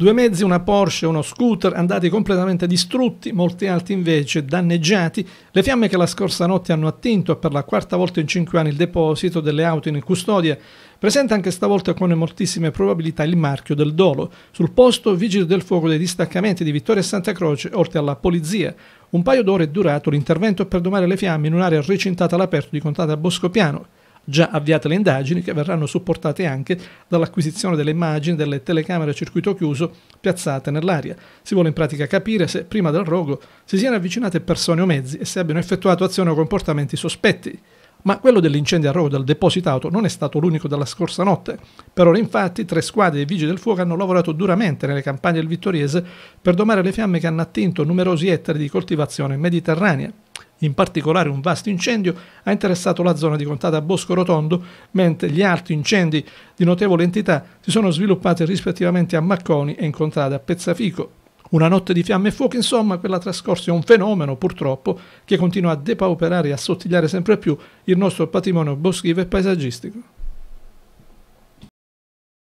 Due mezzi, una Porsche e uno scooter andati completamente distrutti, molti altri invece danneggiati. Le fiamme che la scorsa notte hanno attinto per la quarta volta in cinque anni il deposito delle auto in custodia Presente anche stavolta con moltissime probabilità il marchio del dolo. Sul posto vigili del fuoco dei distaccamenti di Vittoria e Santa Croce, oltre alla polizia. Un paio d'ore è durato l'intervento per domare le fiamme in un'area recintata all'aperto di Contata Boscopiano già avviate le indagini che verranno supportate anche dall'acquisizione delle immagini delle telecamere a circuito chiuso piazzate nell'aria. Si vuole in pratica capire se prima del rogo si siano avvicinate persone o mezzi e se abbiano effettuato azioni o comportamenti sospetti. Ma quello dell'incendio a rogo del deposito auto non è stato l'unico della scorsa notte. Per ora infatti tre squadre dei vigili del fuoco hanno lavorato duramente nelle campagne del Vittoriese per domare le fiamme che hanno attinto numerosi ettari di coltivazione mediterranea. In particolare un vasto incendio ha interessato la zona di Contata Bosco Rotondo, mentre gli altri incendi di notevole entità si sono sviluppati rispettivamente a Macconi e in Contata Pezzafico. Una notte di fiamme e fuoco, insomma, quella trascorsa è un fenomeno, purtroppo, che continua a depauperare e assottigliare sempre più il nostro patrimonio boschivo e paesaggistico.